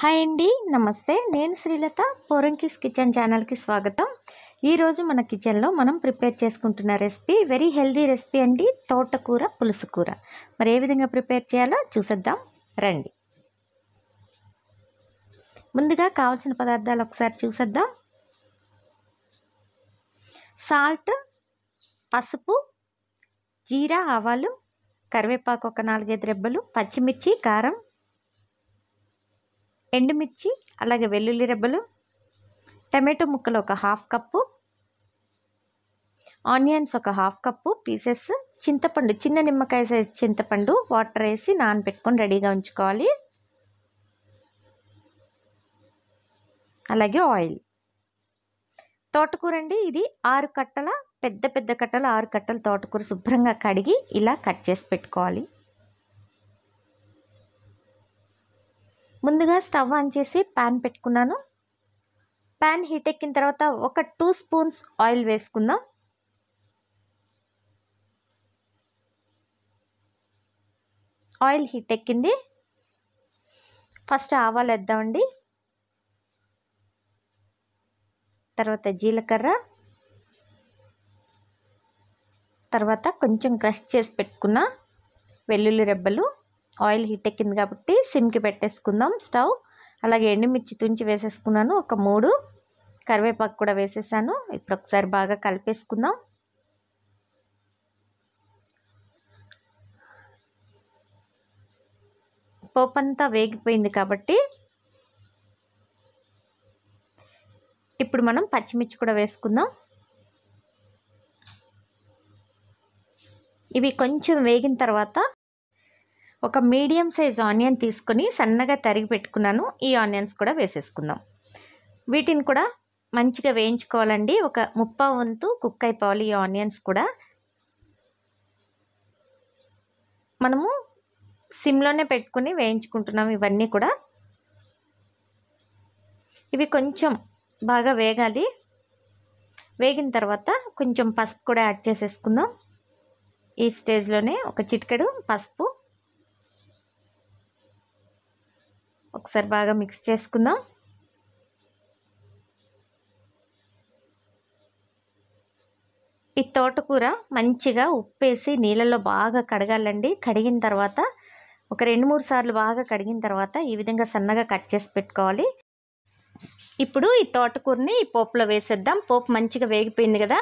hi అండి నమస్తే నేను శ్రీలత పోరంకిస్ కిచెన్ ఛానల్కి స్వాగతం ఈరోజు మన కిచెన్లో మనం ప్రిపేర్ చేసుకుంటున్న రెసిపీ వెరీ హెల్దీ రెసిపీ అండి తోటకూర పులుసు కూర మరి ఏ విధంగా ప్రిపేర్ చేయాలో చూసేద్దాం రండి ముందుగా కావాల్సిన పదార్థాలు ఒకసారి చూసేద్దాం సాల్ట్ పసుపు జీరా ఆవాలు కరివేపాకు ఒక నాలుగైదు రెబ్బలు పచ్చిమిర్చి కారం ఎండుమిర్చి అలాగే వెల్లుల్లి రెబ్బలు టమాటో ముక్కలు ఒక హాఫ్ కప్పు ఆనియన్స్ ఒక హాఫ్ కప్పు పీసెస్ చింతపండు చిన్న నిమ్మకాయ సైజ్ చింతపండు వాటర్ వేసి నానబెట్టుకొని రెడీగా ఉంచుకోవాలి అలాగే ఆయిల్ తోటకూర అండి ఇది ఆరు కట్టల పెద్ద పెద్ద కట్టలు ఆరు కట్టలు తోటకూర శుభ్రంగా కడిగి ఇలా కట్ చేసి పెట్టుకోవాలి ముందుగా స్టవ్ ఆన్ చేసి ప్యాన్ పెట్టుకున్నాను ప్యాన్ హీట్ ఎక్కిన తర్వాత ఒక టూ స్పూన్స్ ఆయిల్ వేసుకుందాం ఆయిల్ హీట్ ఎక్కింది ఫస్ట్ ఆవాలు వేద్దామండి తర్వాత జీలకర్ర తర్వాత కొంచెం క్రష్ చేసి పెట్టుకున్న వెల్లుల్లి రెబ్బలు ఆయిల్ హీట్ ఎక్కింది కాబట్టి సిమ్కి పెట్టేసుకుందాం స్టవ్ అలాగే ఎండుమిర్చి తుంచి వేసేసుకున్నాను ఒక మూడు కరివేపాకు కూడా వేసేసాను ఇప్పుడు ఒకసారి బాగా కలిపేసుకుందాం పోపంతా అంతా వేగిపోయింది కాబట్టి ఇప్పుడు మనం పచ్చిమిర్చి కూడా వేసుకుందాం ఇవి కొంచెం వేగిన తర్వాత ఒక మీడియం సైజ్ ఆనియన్ తీసుకొని సన్నగా తరిగి పెట్టుకున్నాను ఈ ఆనియన్స్ కూడా వేసేసుకుందాం వీటిని కూడా మంచిగా వేయించుకోవాలండి ఒక ముప్పా వంతు కుక్ అయిపోవాలి ఈ ఆనియన్స్ కూడా మనము సిమ్లోనే పెట్టుకుని వేయించుకుంటున్నాం ఇవన్నీ కూడా ఇవి కొంచెం బాగా వేగాలి వేగిన తర్వాత కొంచెం పసుపు కూడా యాడ్ చేసేసుకుందాం ఈ స్టేజ్లోనే ఒక చిటికెడు పసుపు ఒకసారి బాగా మిక్స్ చేసుకుందాం ఈ తోటకూర మంచిగా ఉప్పేసి నీళ్ళల్లో బాగా కడగాలండి కడిగిన తర్వాత ఒక రెండు మూడు సార్లు బాగా కడిగిన తర్వాత ఈ విధంగా సన్నగా కట్ చేసి పెట్టుకోవాలి ఇప్పుడు ఈ తోటకూరని ఈ పోపులో వేసేద్దాం పోపు మంచిగా వేగిపోయింది కదా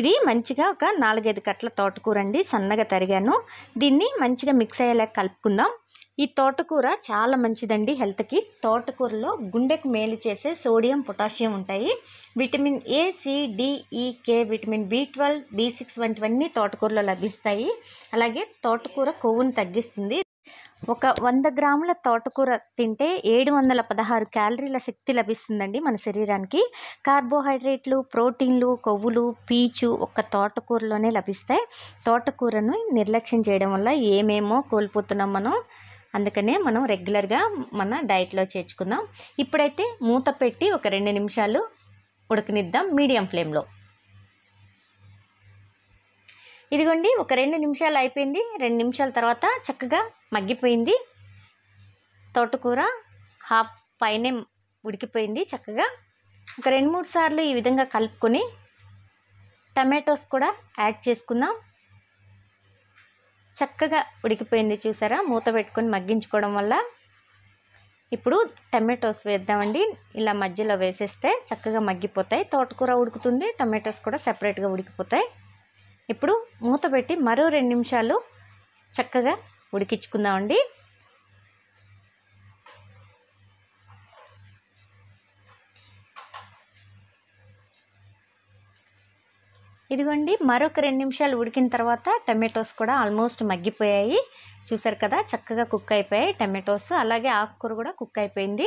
ఇది మంచిగా ఒక నాలుగైదు కట్ల తోటకూర అండి సన్నగా తరిగాను దీన్ని మంచిగా మిక్స్ అయ్యేలా కలుపుకుందాం ఈ తోటకూర చాలా మంచిదండి హెల్త్కి తోటకూరలో గుండెకు మేలు చేసే సోడియం పొటాషియం ఉంటాయి vitamin A C D E K e, vitamin B twelve B six వంటివన్నీ తోటకూరలో లభిస్తాయి అలాగే తోటకూర కొవ్వును తగ్గిస్తుంది ఒక వంద గ్రాముల తోటకూర తింటే ఏడు వందల పదహారు క్యాలరీల శక్తి లభిస్తుందండి మన శరీరానికి కార్బోహైడ్రేట్లు ప్రోటీన్లు కొవ్వులు పీచు ఒక్క తోటకూరలోనే లభిస్తాయి తోటకూరను నిర్లక్ష్యం చేయడం వల్ల ఏమేమో కోల్పోతున్నాం మనం అందుకనే మనం రెగ్యులర్గా మన డైట్లో చేర్చుకుందాం ఇప్పుడైతే మూత పెట్టి ఒక రెండు నిమిషాలు ఉడకనిద్దాం మీడియం ఫ్లేమ్లో ఇదిగోండి ఒక రెండు నిమిషాలు అయిపోయింది రెండు నిమిషాల తర్వాత చక్కగా మగ్గిపోయింది తోటకూర హాఫ్ పైనే ఉడికిపోయింది చక్కగా ఒక రెండు మూడు సార్లు ఈ విధంగా కలుపుకొని టమాటోస్ కూడా యాడ్ చేసుకుందాం చక్కగా ఉడికిపోయింది చూసారా మూత పెట్టుకొని మగ్గించుకోవడం వల్ల ఇప్పుడు టమాటోస్ వేద్దామండి ఇలా మధ్యలో వేసేస్తే చక్కగా మగ్గిపోతాయి తోటకూర ఉడుకుతుంది టమాటోస్ కూడా సపరేట్గా ఉడికిపోతాయి ఇప్పుడు మూత పెట్టి మరో రెండు నిమిషాలు చక్కగా ఉడికించుకుందామండి ఇదిగోండి మరొక రెండు నిమిషాలు ఉడికిన తర్వాత టమాటోస్ కూడా ఆల్మోస్ట్ మగ్గిపోయాయి చూసారు కదా చక్కగా కుక్ అయిపోయాయి టమాటోస్ అలాగే ఆకుకూర కూడా కుక్ అయిపోయింది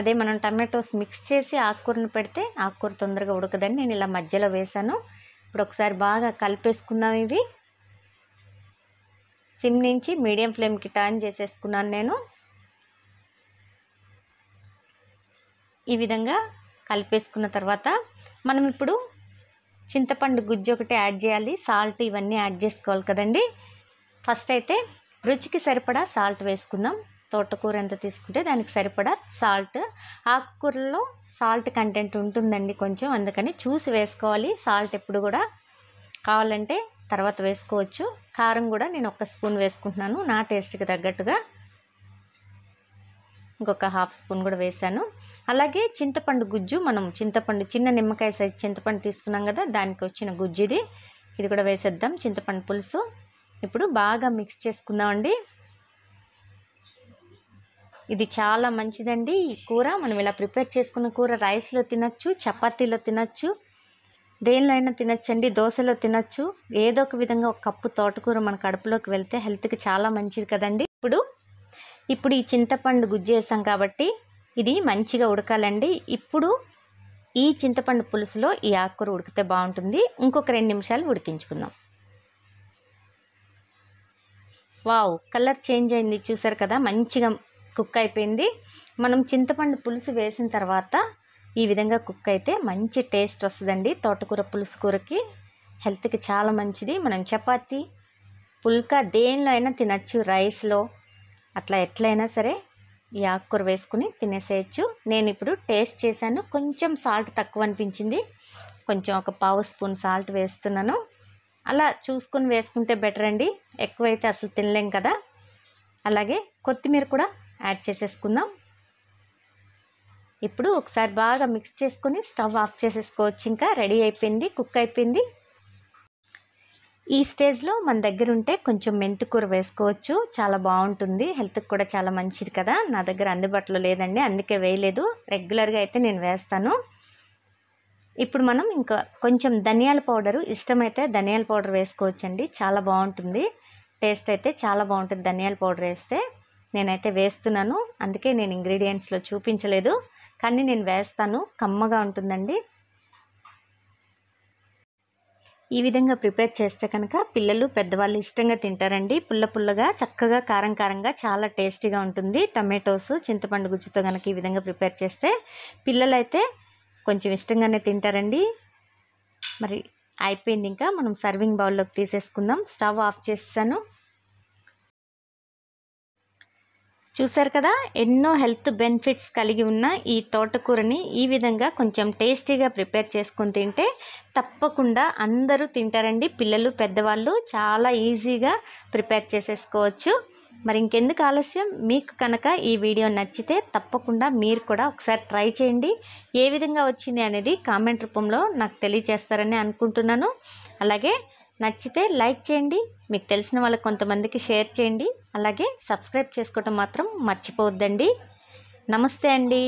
అదే మనం టమాటోస్ మిక్స్ చేసి ఆకుకూరను పెడితే ఆకుకూర తొందరగా ఉడకదని నేను ఇలా మధ్యలో వేశాను ఇప్పుడు ఒకసారి బాగా కలిపేసుకున్నాం ఇవి సిమ్ నుంచి మీడియం ఫ్లేమ్కి టర్న్ చేసేసుకున్నాను నేను ఈ విధంగా కలిపేసుకున్న తర్వాత మనం ఇప్పుడు చింతపండు గుజ్జు ఒకటి యాడ్ చేయాలి సాల్ట్ ఇవన్నీ యాడ్ చేసుకోవాలి కదండి ఫస్ట్ అయితే రుచికి సరిపడా సాల్ట్ వేసుకుందాం తోటకూర ఎంత తీసుకుంటే దానికి సరిపడా సాల్ట్ ఆకుకూరలో సాల్ట్ కంటెంట్ ఉంటుందండి కొంచెం అందుకని చూసి వేసుకోవాలి సాల్ట్ ఎప్పుడు కూడా కావాలంటే తర్వాత వేసుకోవచ్చు కారం కూడా నేను ఒక స్పూన్ వేసుకుంటున్నాను నా టేస్ట్కి తగ్గట్టుగా ఇంకొక హాఫ్ స్పూన్ కూడా వేసాను అలాగే చింతపండు గుజ్జు మనం చింతపండు చిన్న నిమ్మకాయ సైజ్ చింతపండు తీసుకున్నాం కదా దానికి వచ్చిన గుజ్జుది ఇది కూడా వేసేద్దాం చింతపండు పులుసు ఇప్పుడు బాగా మిక్స్ చేసుకుందామండి ఇది చాలా మంచిదండి ఈ కూర మనం ఇలా ప్రిపేర్ చేసుకున్న కూర రైస్లో తినచ్చు చపాతీలో తినచ్చు దేనిలో అయినా తినచ్చండి దోశలో తినచ్చు ఏదో ఒక విధంగా ఒక కప్పు తోటకూర మన కడుపులోకి వెళ్తే హెల్త్కి చాలా మంచిది కదండి ఇప్పుడు ఇప్పుడు ఈ చింతపండు గుజ్జేసాం కాబట్టి ఇది మంచిగా ఉడకాలండి ఇప్పుడు ఈ చింతపండు పులుసులో ఈ ఆకుకూర ఉడికితే బాగుంటుంది ఇంకొక రెండు నిమిషాలు ఉడికించుకుందాం వావ్ కలర్ చేంజ్ అయింది చూసారు కదా మంచిగా కుక్ అయిపోయింది మనం చింతపండు పులుసు వేసిన తర్వాత ఈ విధంగా కుక్ అయితే మంచి టేస్ట్ వస్తుందండి తోటకూర పులుసు కూరకి హెల్త్కి చాలా మంచిది మనం చపాతి పుల్కా దేనిలో అయినా తినచ్చు రైస్లో అట్లా ఎట్లయినా సరే ఈ ఆకుకూర వేసుకుని తినేసేయచ్చు నేను ఇప్పుడు టేస్ట్ చేశాను కొంచెం సాల్ట్ తక్కువ అనిపించింది కొంచెం ఒక పావు స్పూన్ సాల్ట్ వేస్తున్నాను అలా చూసుకుని వేసుకుంటే బెటర్ అండి ఎక్కువైతే అసలు తినలేం కదా అలాగే కొత్తిమీర కూడా యాడ్ చేసేసుకుందాం ఇప్పుడు ఒకసారి బాగా మిక్స్ చేసుకుని స్టవ్ ఆఫ్ చేసేసుకోవచ్చు ఇంకా రెడీ అయిపోయింది కుక్ అయిపోయింది ఈ స్టేజ్లో మన దగ్గర ఉంటే కొంచెం మెంతికూర వేసుకోవచ్చు చాలా బాగుంటుంది హెల్త్కి కూడా చాలా మంచిది కదా నా దగ్గర అందుబాటులో లేదండి అందుకే వేయలేదు రెగ్యులర్గా అయితే నేను వేస్తాను ఇప్పుడు మనం ఇంకా కొంచెం ధనియాల పౌడరు ఇష్టమైతే ధనియాల పౌడర్ వేసుకోవచ్చు అండి చాలా బాగుంటుంది టేస్ట్ అయితే చాలా బాగుంటుంది ధనియాల పౌడర్ వేస్తే నేనైతే వేస్తున్నాను అందుకే నేను ఇంగ్రీడియంట్స్లో చూపించలేదు కానీ నేను వేస్తాను కమ్మగా ఉంటుందండి ఈ విధంగా ప్రిపేర్ చేస్తే కనుక పిల్లలు పెద్దవాళ్ళు ఇష్టంగా తింటారండి పుల్ల పుల్లగా చక్కగా కారం కారంగా చాలా టేస్టీగా ఉంటుంది టమాటోస్ చింతపండు గుజ్జుతో కనుక ఈ విధంగా ప్రిపేర్ చేస్తే పిల్లలైతే కొంచెం ఇష్టంగానే తింటారండి మరి అయిపోయింది ఇంకా మనం సర్వింగ్ బౌల్లోకి తీసేసుకుందాం స్టవ్ ఆఫ్ చేస్తాను చూసారు కదా ఎన్నో హెల్త్ బెనిఫిట్స్ కలిగి ఉన్న ఈ తోటకూరని ఈ విధంగా కొంచెం టేస్టీగా ప్రిపేర్ చేసుకొని తింటే తప్పకుండా అందరూ తింటారండి పిల్లలు పెద్దవాళ్ళు చాలా ఈజీగా ప్రిపేర్ చేసేసుకోవచ్చు మరి ఇంకెందుకు ఆలస్యం మీకు కనుక ఈ వీడియో నచ్చితే తప్పకుండా మీరు కూడా ఒకసారి ట్రై చేయండి ఏ విధంగా వచ్చింది అనేది కామెంట్ రూపంలో నాకు తెలియజేస్తారని అనుకుంటున్నాను అలాగే నచ్చితే లైక్ చేయండి మీకు తెలిసిన వాళ్ళకి కొంతమందికి షేర్ చేయండి అలాగే సబ్స్క్రైబ్ చేసుకోవటం మాత్రం మర్చిపోవద్దండి నమస్తే అండి